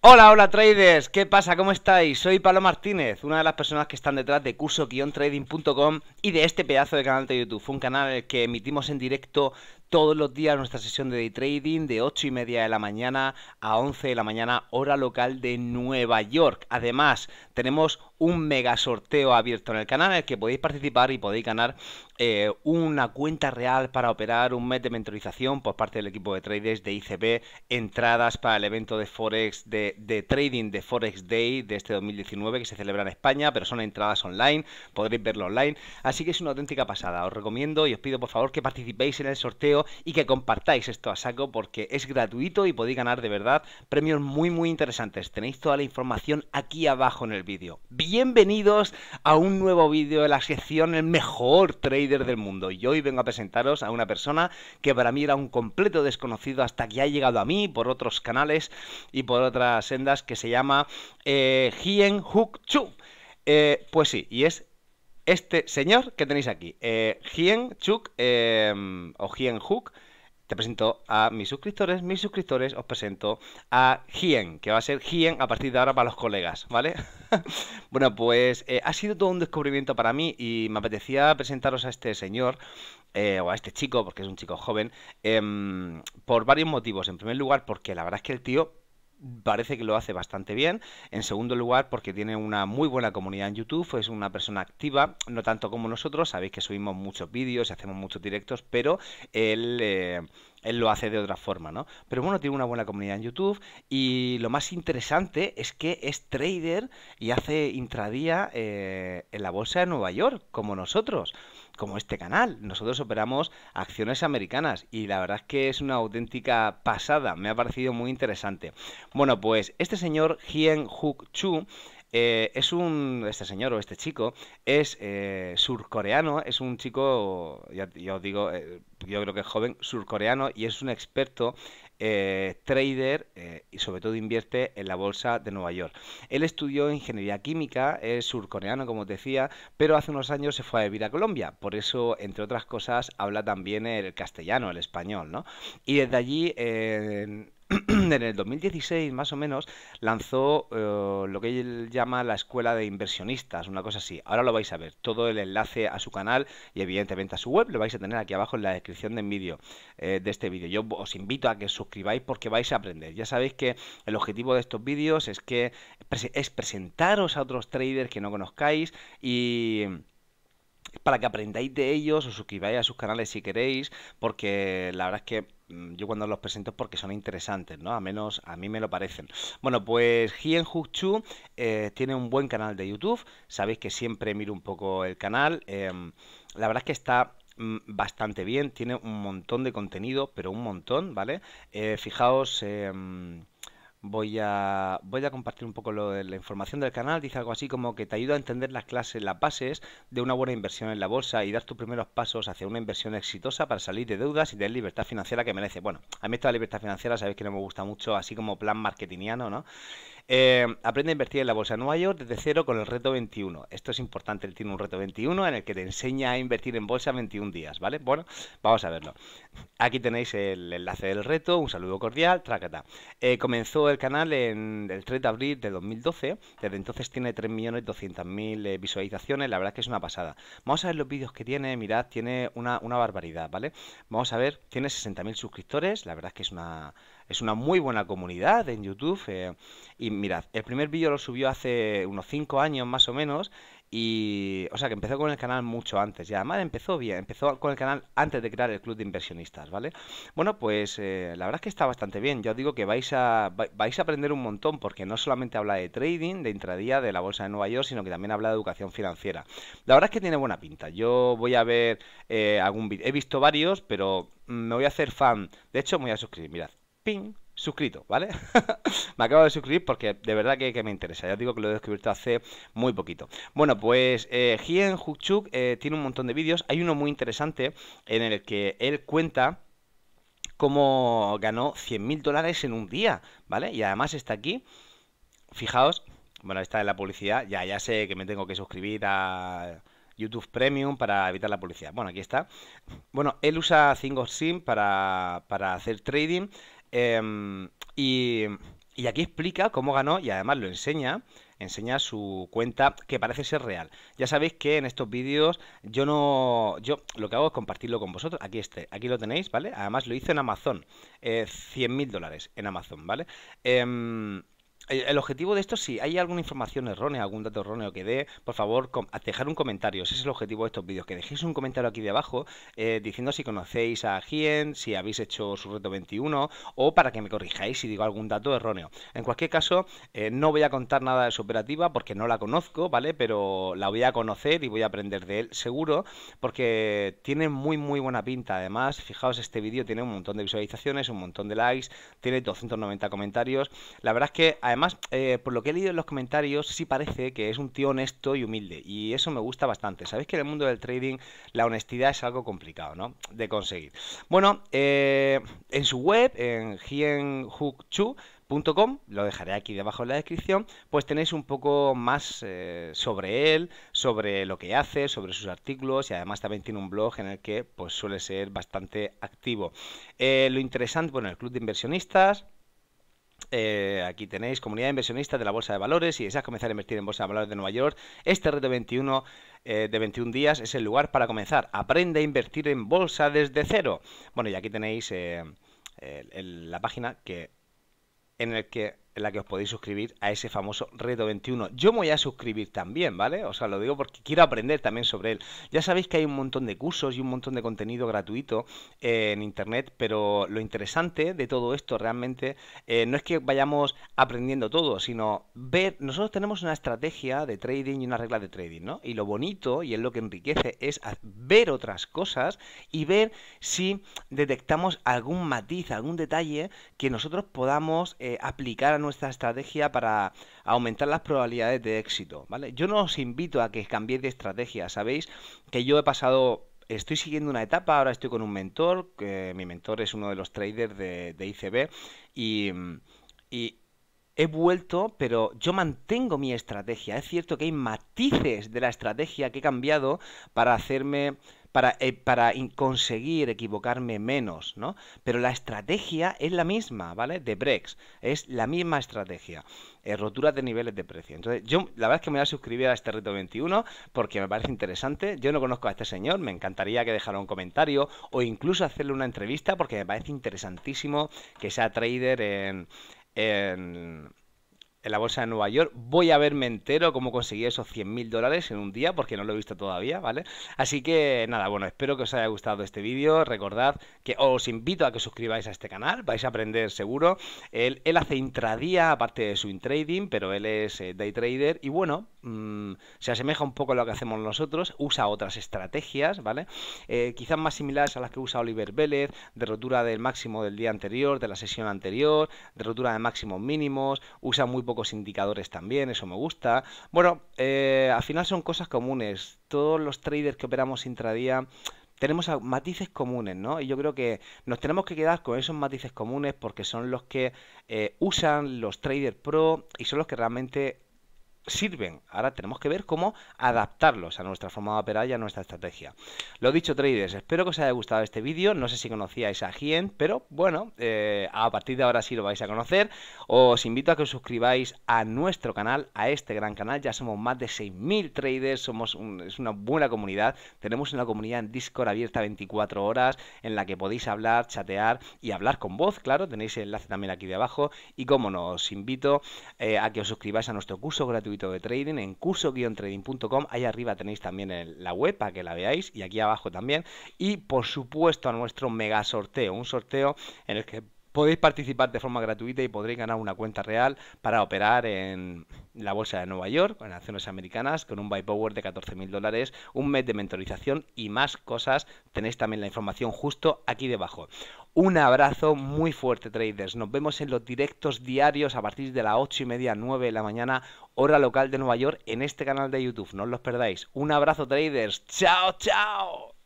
Hola, hola traders, ¿qué pasa? ¿Cómo estáis? Soy Pablo Martínez, una de las personas que están detrás de curso-trading.com y de este pedazo de canal de YouTube, un canal que emitimos en directo todos los días nuestra sesión de day trading de 8 y media de la mañana a 11 de la mañana, hora local de Nueva York. Además, tenemos un mega sorteo abierto en el canal en el que podéis participar y podéis ganar eh, una cuenta real para operar un mes de mentorización por parte del equipo de traders de ICB, entradas para el evento de Forex, de, de trading de Forex Day de este 2019 que se celebra en España, pero son entradas online, podréis verlo online. Así que es una auténtica pasada. Os recomiendo y os pido por favor que participéis en el sorteo y que compartáis esto a saco porque es gratuito y podéis ganar de verdad premios muy muy interesantes. Tenéis toda la información aquí abajo en el vídeo. Bienvenidos a un nuevo vídeo de la sección El mejor trader del mundo. Y hoy vengo a presentaros a una persona que para mí era un completo desconocido hasta que ha llegado a mí por otros canales y por otras sendas que se llama eh, Hien Huk Chu. Eh, pues sí, y es este señor que tenéis aquí, eh, Hien Chuk eh, o Hien Hook, te presento a mis suscriptores, mis suscriptores, os presento a Hien, que va a ser Hien a partir de ahora para los colegas, ¿vale? bueno, pues eh, ha sido todo un descubrimiento para mí y me apetecía presentaros a este señor, o a este chico, porque es un chico joven, em, por varios motivos. En primer lugar, porque la verdad es que el tío parece que lo hace bastante bien. En segundo lugar, porque tiene una muy buena comunidad en YouTube, es una persona activa, no tanto como nosotros, sabéis que subimos muchos vídeos, Y hacemos muchos directos, pero él... Eh, él lo hace de otra forma, ¿no? Pero bueno, tiene una buena comunidad en YouTube y lo más interesante es que es trader y hace intradía eh, en la bolsa de Nueva York, como nosotros, como este canal. Nosotros operamos acciones americanas y la verdad es que es una auténtica pasada, me ha parecido muy interesante. Bueno, pues este señor Hien Hook Chu eh, es un, este señor o este chico es eh, surcoreano, es un chico, ya, digo, eh, yo creo que es joven, surcoreano y es un experto trader y sobre todo invierte en la bolsa de Nueva York. Él estudió ingeniería química, es surcoreano como decía, pero hace unos años se fue a vivir a Colombia, por eso entre otras cosas habla también el castellano, el español, ¿no? Y desde allí en el 2016 más o menos lanzó eh, lo que él llama la escuela de inversionistas, una cosa así. Ahora lo vais a ver, todo el enlace a su canal y evidentemente a su web lo vais a tener aquí abajo en la descripción del vídeo, eh, de este vídeo. Yo os invito a que suscribáis porque vais a aprender. Ya sabéis que el objetivo de estos vídeos es que es presentaros a otros traders que no conozcáis y para que aprendáis de ellos, os suscribáis a sus canales si queréis, porque la verdad es que Mm, yo cuando los presento porque son interesantes, ¿no? A menos a mí me lo parecen. Bueno, pues Hien eh, tiene un buen canal de YouTube. Sabéis que siempre miro un poco el canal. Eh, la verdad es que está mm, bastante bien. Tiene un montón de contenido, pero un montón, ¿vale? Eh, fijaos... Em, voy a, voy a compartir un poco lo de la información del canal. Dice algo así como que te ayuda a entender las clases, las bases de una buena inversión en la bolsa y dar tus primeros pasos hacia una inversión exitosa para salir de deudas y tener libertad financiera que merece. Bueno, a mí esta libertad financiera sabéis que no me gusta mucho, así como plan marketingiano, ¿no? Eh, aprende a invertir en la bolsa de Nueva York desde cero con el reto 21. Esto es importante, él tiene un reto 21 en el que te enseña a invertir en bolsa 21 días, ¿vale? Bueno, vamos a verlo. Aquí tenéis el enlace del reto, un saludo cordial, tracata. Eh, comenzó el canal en el 3 de abril de 2012, desde entonces tiene 3.200.000 eh, visualizaciones, la verdad que es una pasada. Vamos a ver los vídeos que tiene, mirad, tiene una, barbaridad, ¿vale? Vamos a ver, tiene 60.000 suscriptores, la verdad que es una... Es una muy buena comunidad en YouTube. Eh, y mirad, el primer vídeo lo subió hace unos 5 años más o menos. Y, o sea, que empezó con el canal mucho antes. ya además empezó bien, empezó con el canal antes de crear el club de inversionistas, ¿vale? Bueno, pues eh, la verdad es que está bastante bien. Yo os digo que vais a, vais a aprender un montón porque no solamente habla de trading, de intradía, de la bolsa de Nueva York, sino que también habla de educación financiera. La verdad es que tiene buena pinta. Yo voy a ver eh, algún vídeo. He visto varios, pero me voy a hacer fan. De hecho, me voy a suscribir. Mirad, suscrito, ¿vale? me acabo de suscribir porque de verdad que, me interesa. Ya os digo que lo he descubierto hace muy poquito. Bueno, pues eh, Hien eh, tiene un montón de vídeos. Hay uno muy interesante en el que él cuenta cómo ganó 100.000 mil dólares en un día, ¿vale? Y además está aquí. Fijaos, bueno, está en la publicidad. Ya, ya sé que me tengo que suscribir a... YouTube Premium para evitar la publicidad. Bueno, aquí está. Bueno, él usa cinco Sim para, para hacer trading Em, y, aquí explica cómo ganó y además lo enseña enseña su cuenta que parece ser real. Ya sabéis que en estos vídeos yo no, yo lo que hago es compartirlo con vosotros. Aquí este, aquí lo tenéis, ¿vale? Además lo hice en Amazon, 100 eh, mil dólares en Amazon, ¿vale? Em, eh, el objetivo de esto, si hay alguna información errónea, algún dato erróneo que dé, por favor, dejar un comentario. Ese es el objetivo de estos vídeos, que dejéis un comentario aquí de abajo eh, diciendo si conocéis a Hien si habéis hecho su reto 21 o para que me corrijáis si digo algún dato erróneo. En cualquier caso, eh, no voy a contar nada de su operativa porque no la conozco, ¿vale? Pero la voy a conocer y voy a aprender de él seguro porque tiene muy, muy buena pinta. Además, fijaos, este vídeo tiene un montón de visualizaciones, un montón de likes, tiene 290 comentarios. La verdad es que además además, eh, por lo que he leído en los comentarios, sí parece que es un tío honesto y humilde. Y eso me gusta bastante. Sabéis que en el mundo del trading la honestidad es algo complicado, ¿no? De conseguir. Bueno, eh, en su web, en Hienhookchu, lo dejaré aquí debajo en la descripción, pues tenéis un poco más eh, sobre él, sobre lo que hace, sobre sus artículos y además también tiene un blog en el que pues suele ser bastante activo. lo interesante, bueno, el Club de Inversionistas, eh, aquí tenéis comunidad inversionista de la Bolsa de Valores. Si deseas comenzar a invertir en Bolsa de Valores de Nueva York, este reto 21 de 21 eh, días es el lugar para comenzar. Aprende a invertir en bolsa desde cero. Bueno, y aquí tenéis eh, la página que en el que en la que os podéis suscribir a ese famoso reto 21. Yo me voy a suscribir también, ¿vale? O sea, lo digo porque quiero aprender también sobre él. Ya sabéis que hay un montón de cursos y un montón de contenido gratuito eh, en Internet, pero lo interesante de todo esto realmente eh, no es que vayamos aprendiendo todo, sino ver, nosotros tenemos una estrategia de trading y una regla de trading, ¿no? Y lo bonito y es lo que enriquece es ver otras cosas y ver si detectamos algún matiz, algún detalle que nosotros podamos eh, aplicar a nuestro esta estrategia para aumentar las probabilidades de éxito, ¿vale? Yo no os invito a que cambiéis de estrategia, sabéis que yo he pasado estoy siguiendo una etapa, ahora estoy con un mentor, que mi mentor es uno de los traders de, ICB y he vuelto, pero yo mantengo mi estrategia. Es cierto que hay matices de la estrategia que he cambiado para hacerme para, eh, para, conseguir equivocarme menos, ¿no? Pero la estrategia es la misma, ¿vale? De Brex, es la misma estrategia. roturas eh, rotura de niveles de precio. Entonces, yo la verdad es que me voy a suscribir a este reto 21 porque me parece interesante. Yo no conozco a este señor, me encantaría que dejara un comentario o incluso hacerle una entrevista porque me parece interesantísimo que sea trader en, and en la bolsa de Nueva York. Voy a verme entero cómo conseguí esos 100.000 dólares en un día, porque no lo he visto todavía, ¿vale? Así que nada, bueno, espero que os haya gustado este vídeo. Recordad que os invito a que suscribáis a este canal, vais a aprender seguro. Él, hace intradía, aparte de su intrading, pero él es eh, day trader y bueno, mm, se asemeja un poco a lo que hacemos nosotros, usa otras estrategias, ¿vale? Eh, quizás más similares a las que usa Oliver Vélez, de rotura del máximo del día anterior, de la sesión anterior, de rotura de máximos mínimos, usa muy poco indicadores también, eso me gusta. Bueno, eh, al final son cosas comunes. Todos los traders que operamos intradía tenemos matices comunes, ¿no? Y yo creo que nos tenemos que quedar con esos matices comunes porque son los que eh, usan los traders pro y son los que realmente sirven. Ahora tenemos que ver cómo adaptarlos a nuestra forma de operar y a nuestra estrategia. Lo dicho, traders, espero que os haya gustado este vídeo. No sé si conocíais a Gien, pero bueno, eh, a partir de ahora sí lo vais a conocer. Os invito a que os suscribáis a nuestro canal, a este gran canal. Ya somos más de 6.000 traders, somos es una buena comunidad. Tenemos una comunidad en Discord abierta 24 horas en la que podéis hablar, chatear y hablar con voz, claro. Tenéis el enlace también aquí de abajo. Y como nos invito eh, a que os suscribáis a nuestro curso gratuito de trading en curso-trading.com. Ahí arriba tenéis también la web para que la veáis y aquí abajo también. Y por supuesto a nuestro mega sorteo, un sorteo en el que podéis participar de forma gratuita y podréis ganar una cuenta real para operar en la bolsa de Nueva York, en acciones americanas, con un buy power de 14.000 dólares, un mes de mentorización y más cosas. Tenéis también la información justo aquí debajo. Un abrazo muy fuerte, traders. Nos vemos en los directos diarios a partir de las 8 y media, 9 de la mañana, hora local de Nueva York, en este canal de YouTube. No os los perdáis. Un abrazo, traders. Chao, chao.